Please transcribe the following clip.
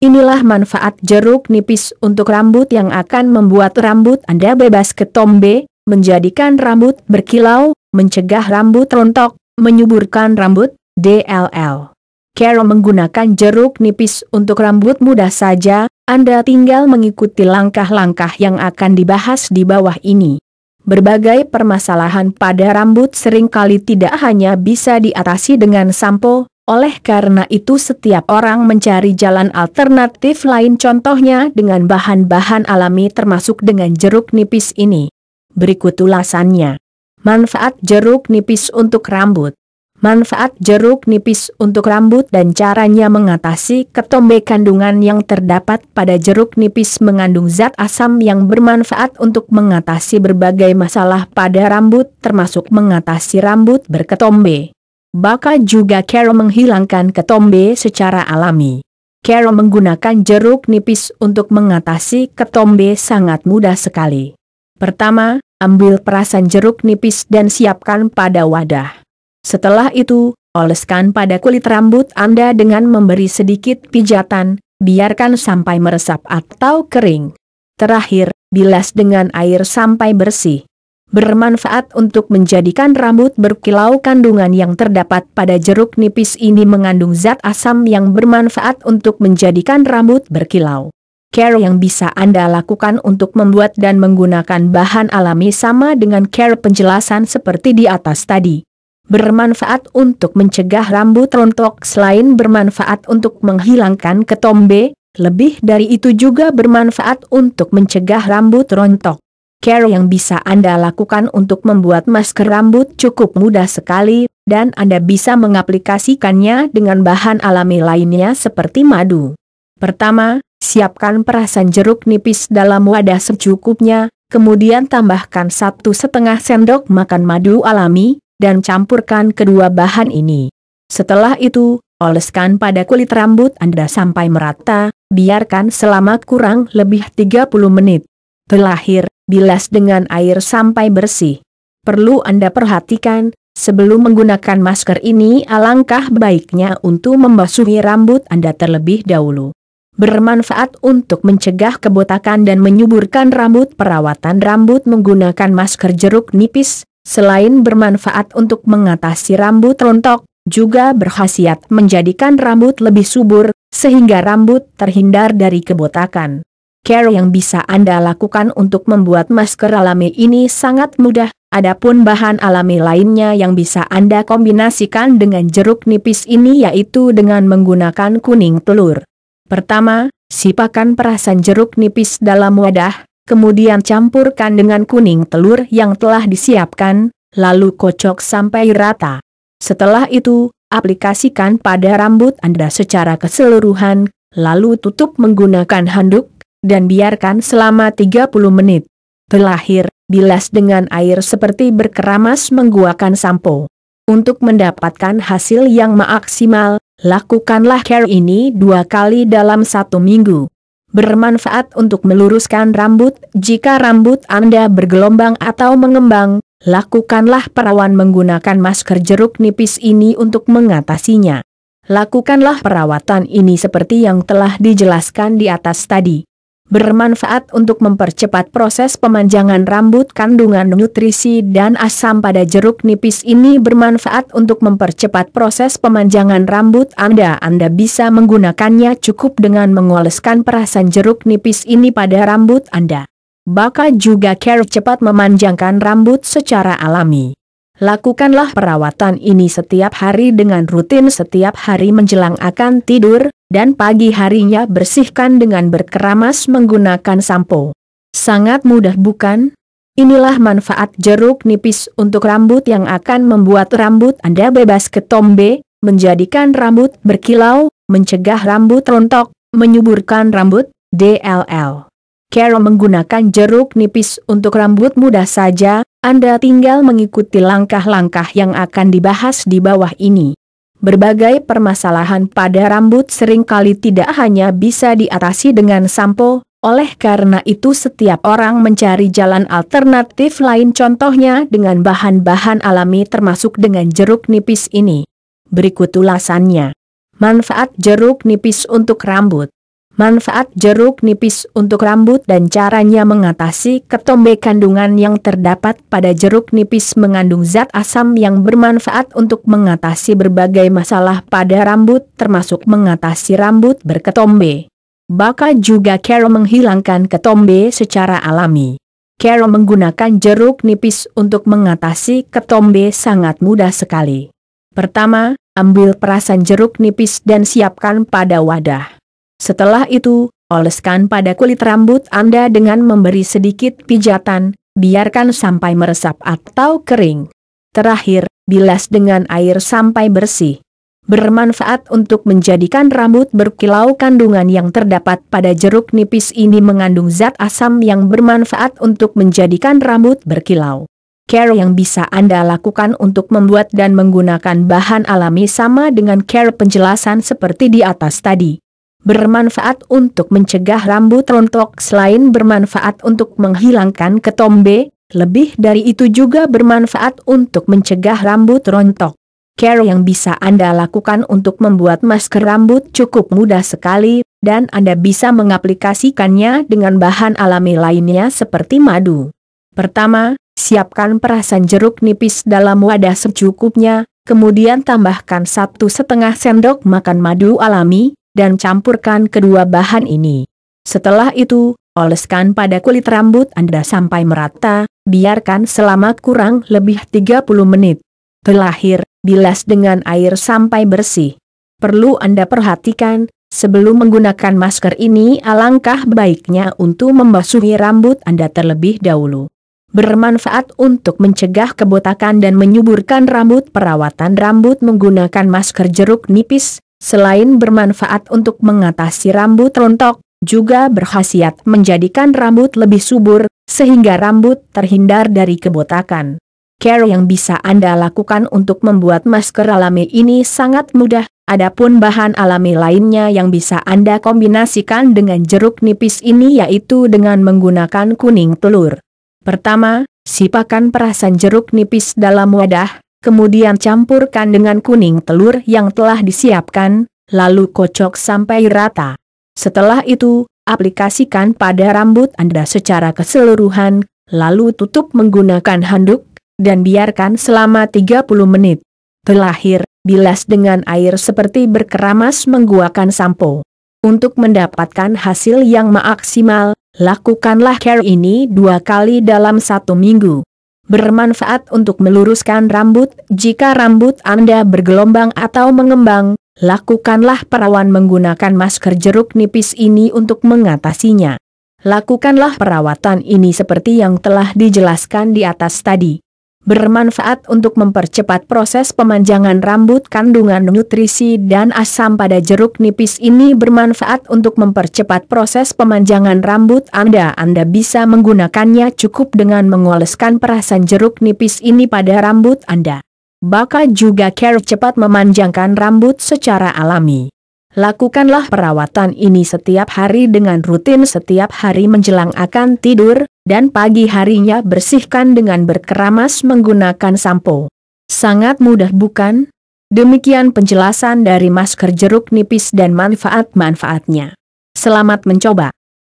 Inilah manfaat jeruk nipis untuk rambut yang akan membuat rambut Anda bebas ketombe, menjadikan rambut berkilau, mencegah rambut rontok, menyuburkan rambut, DLL. Carol menggunakan jeruk nipis untuk rambut mudah saja, Anda tinggal mengikuti langkah-langkah yang akan dibahas di bawah ini. Berbagai permasalahan pada rambut seringkali tidak hanya bisa diatasi dengan sampo, oleh karena itu setiap orang mencari jalan alternatif lain contohnya dengan bahan-bahan alami termasuk dengan jeruk nipis ini. Berikut ulasannya. Manfaat jeruk nipis untuk rambut. Manfaat jeruk nipis untuk rambut dan caranya mengatasi ketombe kandungan yang terdapat pada jeruk nipis mengandung zat asam yang bermanfaat untuk mengatasi berbagai masalah pada rambut termasuk mengatasi rambut berketombe. Baka juga Carol menghilangkan ketombe secara alami. Carol menggunakan jeruk nipis untuk mengatasi ketombe sangat mudah sekali. Pertama, ambil perasan jeruk nipis dan siapkan pada wadah. Setelah itu, oleskan pada kulit rambut Anda dengan memberi sedikit pijatan, biarkan sampai meresap atau kering. Terakhir, bilas dengan air sampai bersih bermanfaat untuk menjadikan rambut berkilau kandungan yang terdapat pada jeruk nipis ini mengandung zat asam yang bermanfaat untuk menjadikan rambut berkilau. Care yang bisa Anda lakukan untuk membuat dan menggunakan bahan alami sama dengan care penjelasan seperti di atas tadi. Bermanfaat untuk mencegah rambut rontok selain bermanfaat untuk menghilangkan ketombe, lebih dari itu juga bermanfaat untuk mencegah rambut rontok. Care yang bisa Anda lakukan untuk membuat masker rambut cukup mudah sekali, dan Anda bisa mengaplikasikannya dengan bahan alami lainnya seperti madu. Pertama, siapkan perasan jeruk nipis dalam wadah secukupnya, kemudian tambahkan satu setengah sendok makan madu alami, dan campurkan kedua bahan ini. Setelah itu, oleskan pada kulit rambut Anda sampai merata, biarkan selama kurang lebih 30 menit terlahir, bilas dengan air sampai bersih. Perlu Anda perhatikan, sebelum menggunakan masker ini alangkah baiknya untuk membasuhi rambut Anda terlebih dahulu. Bermanfaat untuk mencegah kebotakan dan menyuburkan rambut perawatan rambut menggunakan masker jeruk nipis, selain bermanfaat untuk mengatasi rambut rontok, juga berkhasiat menjadikan rambut lebih subur, sehingga rambut terhindar dari kebotakan. Care yang bisa Anda lakukan untuk membuat masker alami ini sangat mudah, adapun bahan alami lainnya yang bisa Anda kombinasikan dengan jeruk nipis ini yaitu dengan menggunakan kuning telur. Pertama, sipakan perasan jeruk nipis dalam wadah, kemudian campurkan dengan kuning telur yang telah disiapkan, lalu kocok sampai rata. Setelah itu, aplikasikan pada rambut Anda secara keseluruhan, lalu tutup menggunakan handuk dan biarkan selama 30 menit. Terlahir, bilas dengan air seperti berkeramas mengguakan sampo. Untuk mendapatkan hasil yang maksimal, lakukanlah care ini dua kali dalam satu minggu. Bermanfaat untuk meluruskan rambut, jika rambut Anda bergelombang atau mengembang, lakukanlah perawan menggunakan masker jeruk nipis ini untuk mengatasinya. Lakukanlah perawatan ini seperti yang telah dijelaskan di atas tadi bermanfaat untuk mempercepat proses pemanjangan rambut kandungan nutrisi dan asam pada jeruk nipis ini bermanfaat untuk mempercepat proses pemanjangan rambut Anda. Anda bisa menggunakannya cukup dengan mengoleskan perasan jeruk nipis ini pada rambut Anda. Baka juga care cepat memanjangkan rambut secara alami. Lakukanlah perawatan ini setiap hari dengan rutin setiap hari menjelang akan tidur, dan pagi harinya bersihkan dengan berkeramas menggunakan sampo. Sangat mudah bukan? Inilah manfaat jeruk nipis untuk rambut yang akan membuat rambut Anda bebas ketombe, menjadikan rambut berkilau, mencegah rambut rontok, menyuburkan rambut, DLL. Cara menggunakan jeruk nipis untuk rambut mudah saja, Anda tinggal mengikuti langkah-langkah yang akan dibahas di bawah ini. Berbagai permasalahan pada rambut seringkali tidak hanya bisa diatasi dengan sampo, oleh karena itu setiap orang mencari jalan alternatif lain contohnya dengan bahan-bahan alami termasuk dengan jeruk nipis ini. Berikut ulasannya. Manfaat jeruk nipis untuk rambut manfaat jeruk nipis untuk rambut dan caranya mengatasi ketombe kandungan yang terdapat pada jeruk nipis mengandung zat asam yang bermanfaat untuk mengatasi berbagai masalah pada rambut termasuk mengatasi rambut berketombe. Baka juga Kero menghilangkan ketombe secara alami. Kero menggunakan jeruk nipis untuk mengatasi ketombe sangat mudah sekali. Pertama, ambil perasan jeruk nipis dan siapkan pada wadah. Setelah itu, oleskan pada kulit rambut Anda dengan memberi sedikit pijatan, biarkan sampai meresap atau kering. Terakhir, bilas dengan air sampai bersih. Bermanfaat untuk menjadikan rambut berkilau kandungan yang terdapat pada jeruk nipis ini mengandung zat asam yang bermanfaat untuk menjadikan rambut berkilau care yang bisa Anda lakukan untuk membuat dan menggunakan bahan alami sama dengan care penjelasan seperti di atas tadi bermanfaat untuk mencegah rambut rontok selain bermanfaat untuk menghilangkan ketombe, lebih dari itu juga bermanfaat untuk mencegah rambut rontok. Care yang bisa Anda lakukan untuk membuat masker rambut cukup mudah sekali, dan Anda bisa mengaplikasikannya dengan bahan alami lainnya seperti madu. Pertama, siapkan perasan jeruk nipis dalam wadah secukupnya, kemudian tambahkan satu setengah sendok makan madu alami, dan campurkan kedua bahan ini. Setelah itu, oleskan pada kulit rambut Anda sampai merata, biarkan selama kurang lebih 30 menit. Terakhir, bilas dengan air sampai bersih. Perlu Anda perhatikan, sebelum menggunakan masker ini alangkah baiknya untuk membasuhi rambut Anda terlebih dahulu. Bermanfaat untuk mencegah kebotakan dan menyuburkan rambut Perawatan rambut menggunakan masker jeruk nipis, Selain bermanfaat untuk mengatasi rambut rontok, juga berkhasiat menjadikan rambut lebih subur, sehingga rambut terhindar dari kebotakan. Care yang bisa Anda lakukan untuk membuat masker alami ini sangat mudah, adapun bahan alami lainnya yang bisa Anda kombinasikan dengan jeruk nipis ini yaitu dengan menggunakan kuning telur. Pertama, sipakan perasan jeruk nipis dalam wadah, Kemudian campurkan dengan kuning telur yang telah disiapkan, lalu kocok sampai rata. Setelah itu, aplikasikan pada rambut Anda secara keseluruhan, lalu tutup menggunakan handuk, dan biarkan selama 30 menit. Terakhir, bilas dengan air seperti berkeramas mengguakan sampo. Untuk mendapatkan hasil yang maksimal, lakukanlah care ini dua kali dalam satu minggu bermanfaat untuk meluruskan rambut. Jika rambut Anda bergelombang atau mengembang, lakukanlah perawan menggunakan masker jeruk nipis ini untuk mengatasinya. Lakukanlah perawatan ini seperti yang telah dijelaskan di atas tadi bermanfaat untuk mempercepat proses pemanjangan rambut kandungan nutrisi dan asam pada jeruk nipis ini bermanfaat untuk mempercepat proses pemanjangan rambut Anda. Anda bisa menggunakannya cukup dengan mengoleskan perasan jeruk nipis ini pada rambut Anda. Bakal juga care cepat memanjangkan rambut secara alami. Lakukanlah perawatan ini setiap hari dengan rutin setiap hari menjelang akan tidur, dan pagi harinya bersihkan dengan berkeramas menggunakan sampo. Sangat mudah bukan? Demikian penjelasan dari masker jeruk nipis dan manfaat-manfaatnya. Selamat mencoba.